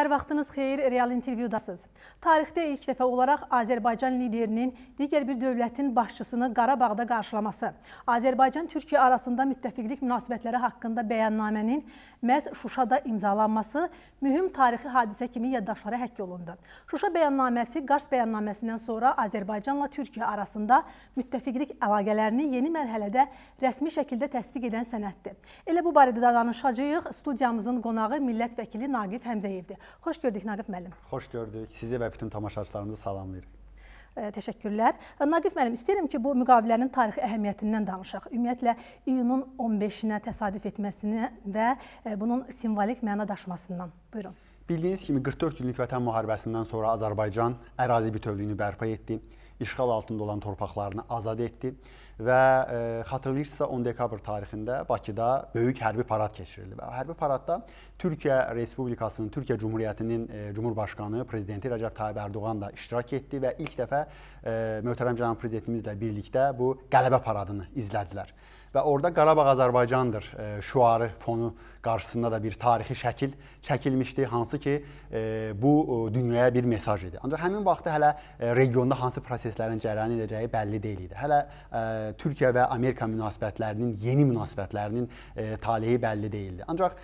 Hər vaxtınız xeyir, real intervyudasınız. Tarixdə ilk dəfə olaraq Azərbaycan liderinin digər bir dövlətin başçısını Qarabağda qarşılaması, Azərbaycan-Türkiyə arasında müttəfiqlik münasibətləri haqqında bəyannamənin məhz Şuşada imzalanması mühüm tarixi hadisə kimi yaddaşlara həkk olundu. Şuşa bəyannaməsi Qars bəyannaməsindən sonra Azərbaycanla Türkiyə arasında müttəfiqlik əlaqələrini yeni mərhələdə rəsmi şəkildə təsdiq edən sənəddir. Elə bu barədə danışacağıq. Studiyamızın qonağı millət vəkili Naqif Həmzəyevdir. Xoş gördük Naqif müəllim. Xoş gördük. Sizi və bütün tamaşaçılarınızı salamlayırıq. Ə, e, təşəkkürlər. E, Naqif müəllim, istəyirəm ki, bu müqavilənin tarixi əhəmiyyətindən danışaq. Ümumiyyətlə iyunun 15-nə təsadüf etməsinə və ə, e, bunun simvolik məna daşmasından. Buyurun. Bildiyiniz kimi 44 günlük Vətən müharibəsindən sonra Azərbaycan ərazi bütövlüyünü bərpa etdi, işğal altında olan torpaqlarını azad etdi və e, xatırlayırsınızsa 10 dekabr tarixində Bakıda böyük hərbi parad keçirildi və hərbi paradda Türkiyə Respublikasının, Türkiyə Cumhuriyyətinin e, Cumhurbaşqanı, prezidenti Rəcəb Tayyib Ərdoğan da iştirak etdi və ilk dəfə e, möhtərəm cənab prezidentimizlə birlikdə bu qələbə paradını izlədilər və orada Qarabağ Azərbaycandır e, şüarı fonu qarşısında da bir tarixi şəkil çəkilmişdi, hansı ki e, bu e, dünyaya bir mesaj idi. Ancaq həmin vaxtda hələ regionda hansı proseslərin cərəyan edəcəyi bəlli deyil idi. Hələ Türkiyə və Amerika münasibətlərinin, yeni münasibətlərinin taleyi bəlli deyildi. Ancaq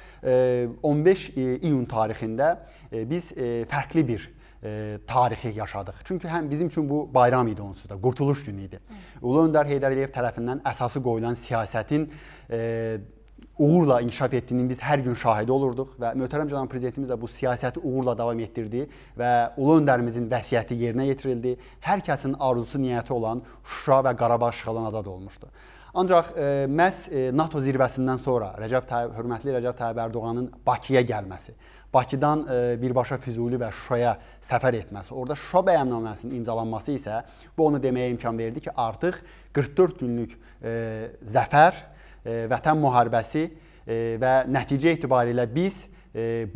15 iyun tarixində biz fərqli bir e, tarixi yaşadıq. Çünki həm bizim üçün bu bayram idi onsuz da, qurtuluş günü idi. Hı. Ulu Öndər Heydər Əliyev tərəfindən əsası qoyulan siyasətin e, uğurla inkişaf etdiyinin biz hər gün şahidi olurduq və möhtərəm cənab prezidentimiz də bu siyasəti uğurla davam etdirdi və ulu öndərimizin vəsiyyəti yerinə yetirildi. Hər kəsin arzusu, niyyəti olan Şuşa və Qarabağ işğaldan azad olmuşdu. Ancaq e, məhz e, NATO zirvəsindən sonra Rəcəb Tayyib hörmətli Rəcəb Tayyib Ərdoğanın Bakıya gəlməsi Bakıdan e, birbaşa Füzuli və Şuşaya səfər etməsi, orada Şuşa bəyannaməsinin imzalanması isə bu onu deməyə imkan verdi ki, artıq 44 günlük e, zəfər, e, vətən müharibəsi və nəticə etibarilə biz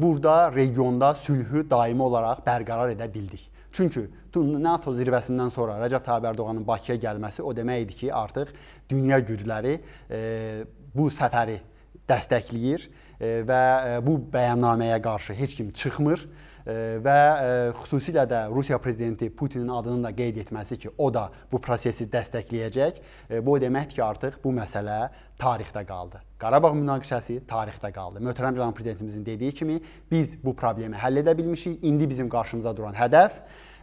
burada regionda sülhü daimi olaraq bərqərar edə bildik. Çünki NATO zirvəsindən sonra Rəcəb Tayyib Ərdoğanın Bakıya gəlməsi o demək idi ki, artıq dünya gücləri bu səfəri dəstəkləyir və e, bu bəyannaməyə qarşı heç kim çıxmır və e, xüsusilə də Rusiya prezidenti Putinin adının da qeyd etməsi ki, o da bu prosesi dəstəkləyəcək. Bu deməkdir ki, artıq bu məsələ tarixdə qaldı. Qarabağ münaqişəsi tarixdə qaldı. Möhtərəm cənab prezidentimizin dediyi kimi biz bu problemi həll edə bilmişik. İndi bizim qarşımıza duran hədəf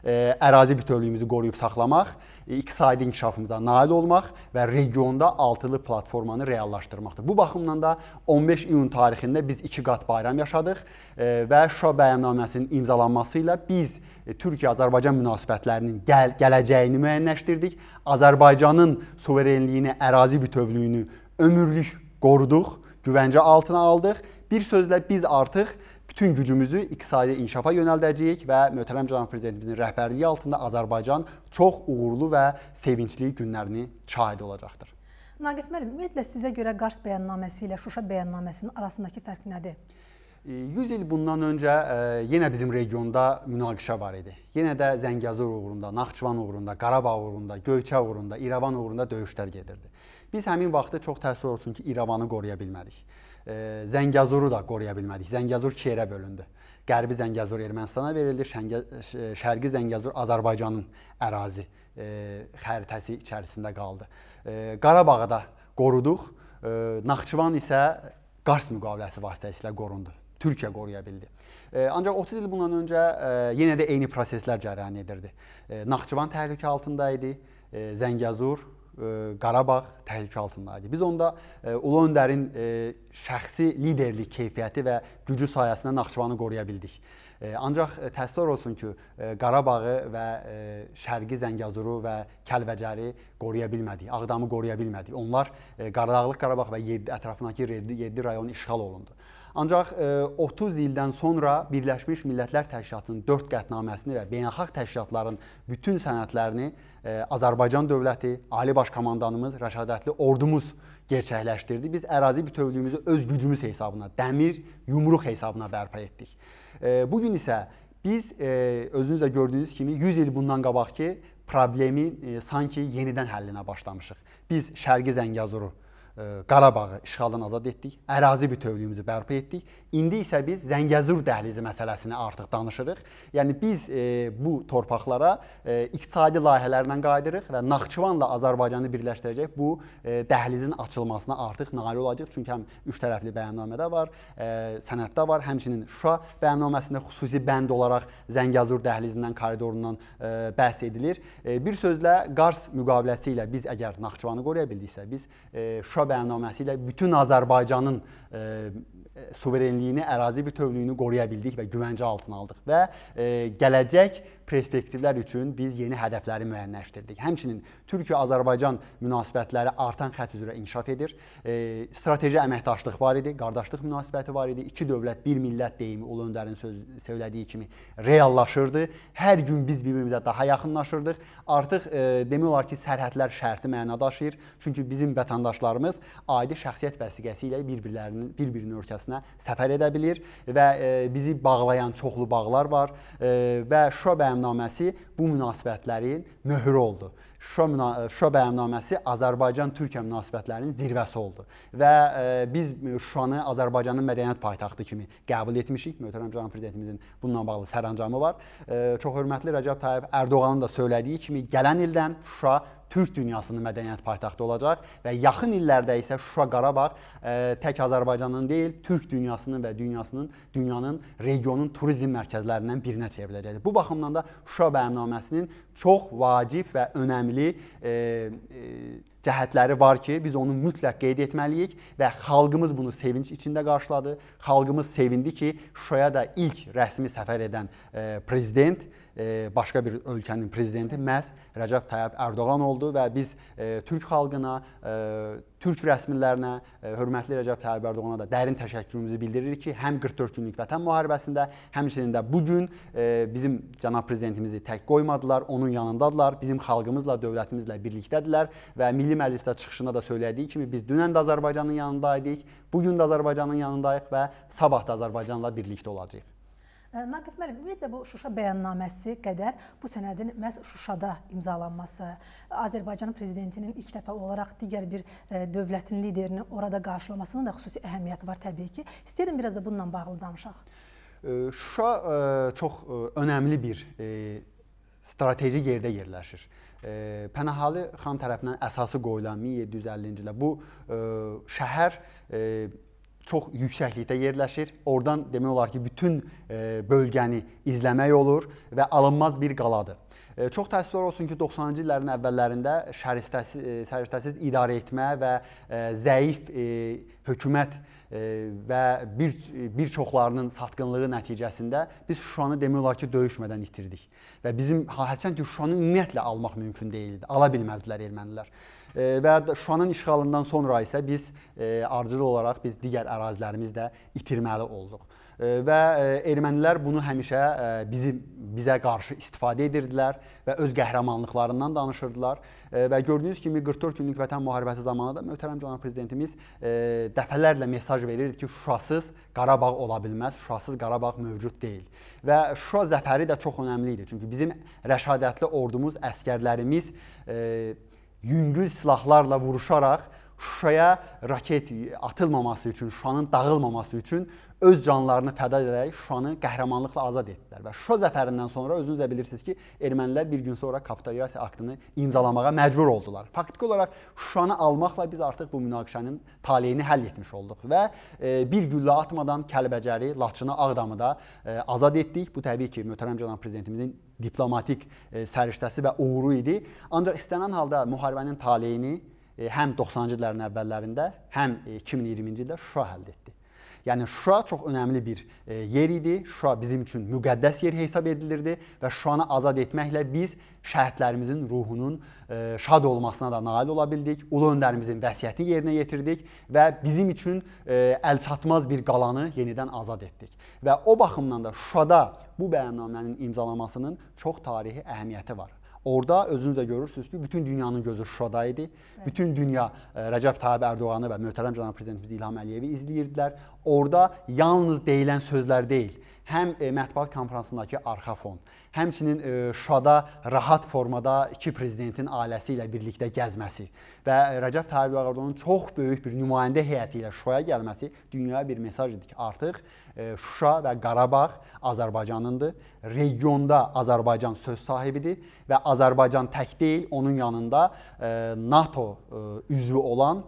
E, ərazi bütövlüyümüzü qoruyub saxlamaq, e, iqtisadi inkişafımıza nail olmaq və regionda altılı platformanı reallaşdırmaqdır. Bu baxımdan da 15 iyun tarixində biz iki qat bayram yaşadıq e, və Şuşa bəyannaməsinin imzalanması ilə biz Türkiyə-Azərbaycan münasibətlərinin gəl gələcəyini müəyyənləşdirdik. Azərbaycanın suverenliyini, ərazi bütövlüyünü ömürlük qoruduq, güvəncə altına aldıq. Bir sözlə biz artıq bütün gücümüzü iqtisadi inkişafa yönəldəcəyik və möhtərəm cənab prezidentimizin rəhbərliyi altında Azərbaycan çox uğurlu və sevincli günlərini şahid olacaqdır. Naqif müəllim, ümumiyyətlə sizə görə Qars bəyannaməsi ilə Şuşa bəyannaməsinin arasındakı fərq nədir? 100 e, il bundan öncə e, yenə bizim regionda münaqişə var idi. Yenə də Zəngəzur uğrunda, Naxçıvan uğrunda, Qarabağ uğrunda, Göyçə uğrunda, İrəvan uğrunda döyüşlər gedirdi. Biz həmin vaxtı çox təəssüf olsun ki, İrəvanı qoruya bilmədik. Zəngəzuru da qoruya bilmədik. Zəngəzur iki yerə bölündü. Qərbi Zəngəzur Ermənistana verildi, Şəngə, Şərqi Zəngəzur Azərbaycanın ərazi e, xəritəsi içərisində qaldı. E, Qarabağı da qoruduq. E, Naxçıvan isə Qars müqaviləsi vasitəsilə qorundu. Türkiyə qoruya bildi. Ancaq 30 il bundan öncə yenə də eyni proseslər cərəyan edirdi. Naxçıvan təhlükə altında idi. Zəngəzur E, Qarabağ təhlükə altındadır. Biz onda e, Ulu Öndərin e, şəxsi liderlik keyfiyyəti və gücü sayəsində Naxçıvanı qoruya bildik. Ancaq e, təəssüflər olsun ki, e, Qarabağı və e, Şərqi Zəngəzuru və Kəlbəcəri qoruya bilmədik, Ağdamı qoruya bilmədik. Onlar Qaradağlıq Qarabağ və 7 ətrafındakı 7 rayon işğal olundu. Ancaq 30 ildən sonra Birləşmiş Millətlər Təşkilatının 4 qətnaməsini və beynəlxalq təşkilatların bütün sənədlərini Azərbaycan dövləti, Ali Baş Komandanımız, rəşadətli ordumuz gerçəkləşdirdi. Biz ərazi bütövlüyümüzü öz gücümüz hesabına, dəmir yumruq hesabına bərpa etdik. Bugün isə biz e, özünüz də gördüyünüz kimi 100 il bundan qabaqki problemi e, sanki yenidən həllinə başlamışıq. Biz Şərqi Zəngəzuru Qarabağı işğaldan azad etdik, ərazi bütövlüyümüzü bərpa etdik. İndi isə biz Zəngəzur dəhlizi məsələsini artıq danışırıq. Yəni biz e, bu torpaqlara e, iqtisadi layihələrlə qayıdırıq və Naxçıvanla Azərbaycanı birləşdirəcək bu e, dəhlizin açılmasına artıq nail olacağıq. Çünki həm üç tərəfli bəyannamədə var, e, sənəddə var, həmçinin Şuşa bəyannaməsində xüsusi bənd olaraq Zəngəzur dəhlizindən, koridorundan e, bəhs edilir. E, bir sözlə Qars müqaviləsi ilə biz əgər Naxçıvanı qoruya bildiksə, biz e, Şuşa Şuşa bəyannaməsi ilə bütün Azərbaycanın e, suverenliyini, ərazi bütövlüyünü qoruya bildik və güvəncə altına aldıq və e, gələcək perspektivlər üçün biz yeni hədəfləri müəyyənləşdirdik. Həmçinin Türkiyə-Azərbaycan münasibətləri artan xətt üzrə inkişaf edir. E, strateji əməkdaşlıq var idi, qardaşlıq münasibəti var idi. İki dövlət, bir millət deyimi Ulu Öndərin söz söylədiyi kimi reallaşırdı. Hər gün biz bir-birimizə daha yaxınlaşırdıq. Artıq e, demək olar ki, sərhədlər şərti məna daşıyır. Çünki bizim vətəndaşlarımız adi şəxsiyyət vəsiqəsi ilə bir-birlərinin bir-birinin ölkəsinə səfər edə bilir və e, bizi bağlayan çoxlu bağlar var e, və Şuşa bəyanatı bəyannaməsi bu münasibətlərin möhrü oldu. Şuşa, e, Şuşa bəyannaməsi Azərbaycan-Türkiyə münasibətlərinin zirvəsi oldu və e, biz Şuşanı Azərbaycanın mədəniyyət paytaxtı kimi qəbul etmişik. Möhtərəm cənab prezidentimizin bununla bağlı sərəncamı var. E, çox hörmətli Rəcəb Tayyib Ərdoğanın da söylədiyi kimi gələn ildən Şuşa Türk dünyasının mədəniyyət paytaxtı olacaq və yaxın illərdə isə Şuşa Qarabağ ə, tək Azərbaycanın deyil, Türk dünyasının və dünyasının dünyanın regionun turizm mərkəzlərindən birinə çevriləcəkdir. Bu baxımdan da Şuşa bəyannaməsinin çox vacib və önəmli önəmli e, e, cəhətləri var ki, biz onu mütləq qeyd etməliyik və xalqımız bunu sevinç içində qarşıladı. Xalqımız sevindi ki, Şuşaya da ilk rəsmi səfər edən e, prezident başqa bir ölkənin prezidenti məhz Rəcəb Tayyib Ərdoğan oldu və biz e, türk xalqına, e, türk rəsmilərinə, e, hörmətli Rəcəb Tayyib Ərdoğana da dərin təşəkkürümüzü bildiririk ki, həm 44 günlük vətən müharibəsində, həmçinin də bu gün bizim cənab prezidentimizi tək qoymadılar, onun yanındadılar, bizim xalqımızla, dövlətimizlə birlikdədirlər və Milli Məclisdə çıxışında da söylədiyi kimi biz dünən də Azərbaycanın yanında idik, bu gün də Azərbaycanın yanındayıq və sabah da Azərbaycanla birlikdə olacağıq. Naqif müəllim, ümumiyyətlə bu Şuşa bəyannaməsi qədər bu sənədin məhz Şuşada imzalanması, Azərbaycanın prezidentinin ilk dəfə olaraq digər bir e, dövlətin liderini orada qarşılamasının da xüsusi əhəmiyyəti var təbii ki. İstəyirəm biraz da bununla bağlı danışaq. Şuşa e, çox e, önəmli bir strateji yerdə yerləşir. Pənahəli xan tərəfindən əsası qoyulan 1750-ci ildə bu şəhər çox yüksəklikdə yerləşir. Oradan demək olar ki, bütün e, bölgəni izləmək olur və alınmaz bir qaladır. E, çox təəssüflər olsun ki, 90-cı illərin əvvəllərində səriştəsiz e, idarə etmə və e, zəif hökumət və bir bir çoxlarının satqınlığı nəticəsində biz Şuşanı demək olar ki, döyüşmədən itirdik. Və bizim hərçənd ki, Şuşanı ümumiyyətlə almaq mümkün deyildi. Ala bilməzdilər ermənilər və Şuşanın işğalından sonra isə biz ardıcıl olaraq biz digər ərazilərimizi də itirməli olduq və e, ermənilər bunu həmişə e, bizi bizə qarşı istifadə edirdilər və öz qəhrəmanlıqlarından danışırdılar. E, və gördüyünüz kimi 44 günlük vətən müharibəsi zamanı da möhtərəm cənab prezidentimiz dəfələrlə mesaj verirdi ki, Şuşasız Qarabağ ola bilməz, Şuşasız Qarabağ mövcud deyil. Və Şuşa zəfəri də çox önəmli idi. Çünki bizim rəşadətli ordumuz, əskərlərimiz yüngül silahlarla vuruşaraq Şuşaya raket atılmaması üçün, Şuşanın dağılmaması üçün öz canlarını fəda edərək Şuşanı qəhrəmanlıqla azad etdilər. Və Şuşa zəfərindən sonra özünüz də bilirsiniz ki, ermənilər bir gün sonra kapitulasiya aktını imzalamağa məcbur oldular. Faktiki olaraq Şuşanı almaqla biz artıq bu münaqişənin taleyini həll etmiş olduq və e, bir güllə atmadan Kəlbəcəri, Laçını, Ağdamı da e, azad etdik. Bu təbii ki, möhtərəm cənab prezidentimizin diplomatik e, səriştəsi və uğuru idi. Ancaq istənilən halda müharibənin taleyini E, həm 90-cı illərin əvvəllərində, həm 2020-ci e, ildə Şuşa əldə etdi. Yəni Şuşa çox önəmli bir e, yer idi. Şuşa bizim üçün müqəddəs yer hesab edilirdi və Şuşanı azad etməklə biz şəhidlərimizin ruhunun şad olmasına da nail ola bildik. Ulu öndərimizin vəsiyyətini yerinə yetirdik və bizim üçün əlçatmaz bir qalanı yenidən azad etdik. Və o baxımdan da Şuşada bu bəyannamənin imzalanmasının çox tarixi əhəmiyyəti var. Orada özünüz də görürsünüz ki, bütün dünyanın gözü Şuşada idi. Evet. Bütün dünya e, Rəcəb Tayyib Ərdoğanı və möhtərəm cənab prezidentimiz İlham Əliyevi izləyirdilər. Orada yalnız deyilən sözlər deyil, həm e, mətbuat konfransındakı arxa fon, həmçinin e, Şuşada rahat formada iki prezidentin ailəsi ilə birlikdə gəzməsi və Rəcəb Tayyib Ərdoğanın çox böyük bir nümayəndə heyəti ilə Şuşaya gəlməsi dünyaya bir mesaj idi ki, artıq e, Şuşa və Qarabağ Azərbaycanındır. Regionda Azərbaycan söz sahibidir və Azərbaycan tək deyil, onun yanında NATO üzvü olan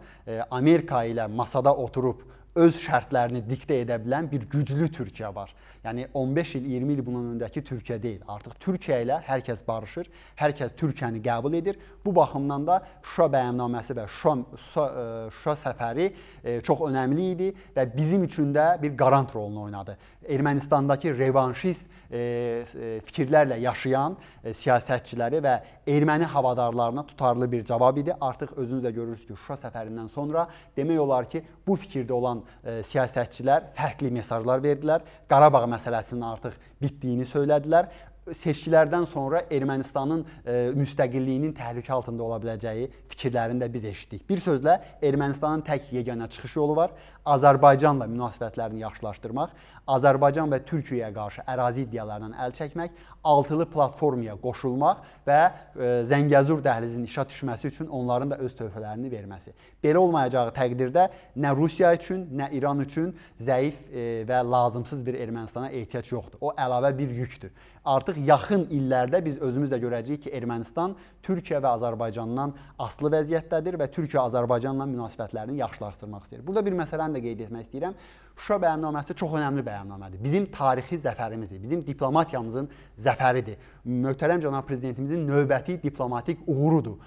Amerika ilə masada oturub öz şərtlərini diktə edə bilən bir güclü Türkiyə var. Yəni 15 il, 20 il bunun öncəki Türkiyə deyil. Artıq Türkiyə ilə hər kəs barışır, hər kəs Türkiyəni qəbul edir. Bu baxımdan da Şuşa bəyannaməsi və Şuşa Şuşa, e, Şuşa səfəri e, çox önəmli idi və bizim üçün də bir qarant rolunu oynadı. Ermənistandakı revanşist e, fikirlərlə yaşayan siyasətçiləri və erməni havadarlarına tutarlı bir cavab idi. Artıq özünüz də görürsünüz ki, Şuşa səfərindən sonra demək olar ki, bu fikirdə olan olan e, siyasətçilər fərqli mesajlar verdilər. Qarabağ məsələsinin artıq bitdiyini söylədilər seçkilərdən sonra Ermənistanın e, müstəqilliyinin təhlükə altında ola biləcəyi fikirlərini də biz eşitdik. Bir sözlə Ermənistanın tək yeganə çıxış yolu var. Azərbaycanla münasibətlərini yaxşılaşdırmaq, Azərbaycan və Türkiyəyə qarşı ərazi iddialarından əl çəkmək, altılı platformaya qoşulmaq və e, Zəngəzur dəhlizinin işə düşməsi üçün onların da öz töhfələrini verməsi. Belə olmayacağı təqdirdə nə Rusiya üçün, nə İran üçün zəif e, və lazımsız bir Ermənistana ehtiyac yoxdur. O əlavə bir yükdür. Artıq artıq yaxın illərdə biz özümüz də görəcəyik ki, Ermənistan Türkiyə və Azərbaycandan aslı vəziyyətdədir və Türkiyə Azərbaycanla münasibətlərini yaxşılaşdırmaq istəyir. Burada bir məsələni də qeyd etmək istəyirəm. Şuşa bəyannaməsi çox önəmli bəyannamədir. Bizim tarixi zəfərimizdir, bizim diplomatiyamızın zəfəridir. Möhtərəm cənab prezidentimizin növbəti diplomatik uğurudur.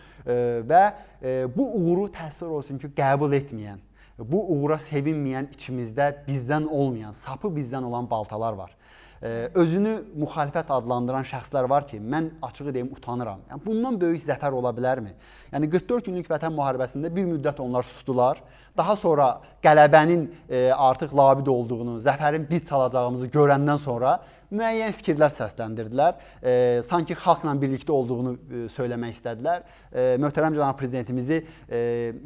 Və bu uğuru təəssüf olsun ki, qəbul etməyən, bu uğura sevinməyən içimizdə bizdən olmayan, sapı bizdən olan baltalar var özünü müxalifət adlandıran şəxslər var ki, mən açığı deyim utanıram. Yəni bundan böyük zəfər ola bilərmi? Yəni 44 günlük vətən müharibəsində bir müddət onlar sustular. Daha sonra qələbənin e, artıq labid olduğunu, zəfərin biz çalacağımızı görəndən sonra müəyyən fikirlər səsləndirdilər. E, sanki xalqla birlikdə olduğunu e, söyləmək istədilər. E, möhtərəm cənab prezidentimizi e,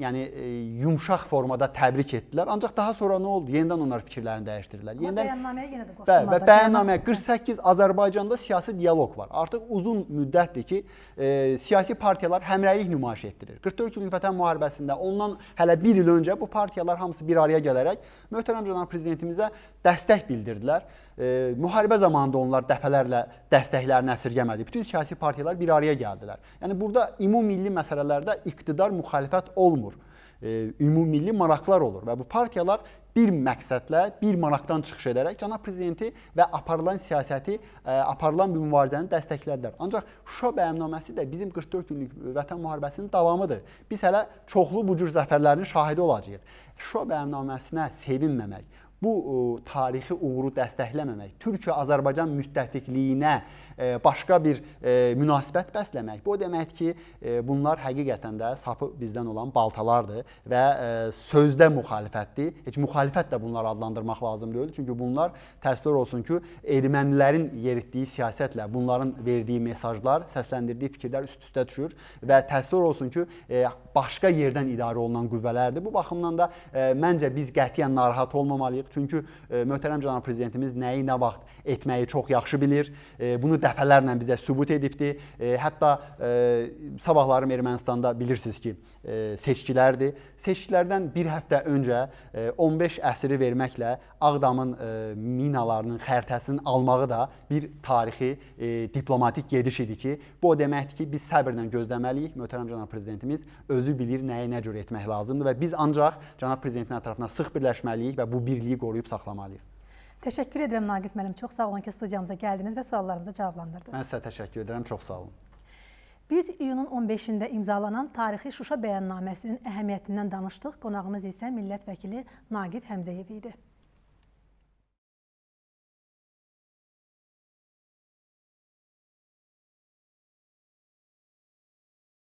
yəni e, yumşaq formada təbrik etdilər. Ancaq daha sonra nə oldu? Yenidən onlar fikirlərini dəyişdirdilər. Amma yenidən bəyannaməyə yenə də qoşulmadı. Bəli, bəyannaməyə 48 Azərbaycanda siyasi dialoq var. Artıq uzun müddətdir ki, e, siyasi partiyalar həmrəylik nümayiş etdirir. 44 illik Vətən müharibəsində ondan hələ 1 il öncə görə bu partiyalar hamısı bir araya gələrək möhtərəm cənab prezidentimizə dəstək bildirdilər. E, müharibə zamanında onlar dəfələrlə dəstəklərini əsirgəmədi. Bütün siyasi partiyalar bir araya gəldilər. Yəni burada ümumilli məsələlərdə iqtidar müxalifət olmur. E, ümumilli maraqlar olur və bu partiyalar bir məqsədlə, bir maraqdan çıxış edərək cənab prezidenti və aparılan siyasəti, e, aparılan bir mübarizəni dəstəklədilər. Ancaq Şuşa bəyannaməsi də bizim 44 günlük vətən müharibəsinin davamıdır. Biz hələ çoxlu bu cür zəfərlərin şahidi olacağıq. Şuşa bəyannaməsinə sevinməmək, bu e, tarixi uğuru dəstəkləməmək, Türkiyə-Azərbaycan müttəfiqliyinə e, başqa bir e, münasibət bəsləmək, bu o deməkdir ki, bunlar həqiqətən də sapı bizdən olan baltalardır və sözdə müxalifətdir. Heç müxalifət də bunları adlandırmaq lazım deyil, çünki bunlar təəssüf olsun ki, ermənilərin yeritdiyi siyasətlə bunların verdiyi mesajlar, səsləndirdiyi fikirlər üst-üstə düşür və təəssüf olsun ki, başqa yerdən idarə olunan qüvvələrdir. Bu baxımdan da məncə biz qətiyyən narahat olmamalıyıq artıq. Çünki e, möhtərəm cənab prezidentimiz nəyi nə vaxt etməyi çox yaxşı bilir. E, bunu dəfələrlə bizə sübut edibdi. E, hətta e, sabahlarım Ermənistanda bilirsiniz ki, e, seçkilərdir. Seçkilərdən bir həftə öncə e, 15 əsiri verməklə Ağdamın e, minalarının xəritəsinin almağı da bir tarixi e, diplomatik gediş idi ki, bu o deməkdir ki, biz səbirlə gözləməliyik. Möhtərəm cənab prezidentimiz özü bilir nəyi nə cür etmək lazımdır və biz ancaq cənab prezidentin ətrafına sıx birləşməliyik və bu birliyi birliyi qoruyub saxlamalıyıq. Təşəkkür edirəm Naqif müəllim. Çox sağ olun ki, studiyamıza gəldiniz və suallarımıza cavablandırdınız. Mən sizə təşəkkür edirəm. Çox sağ olun. Biz iyunun 15-də imzalanan tarixi Şuşa bəyannaməsinin əhəmiyyətindən danışdıq. Qonağımız isə millət vəkili Naqif Həmzəyev idi.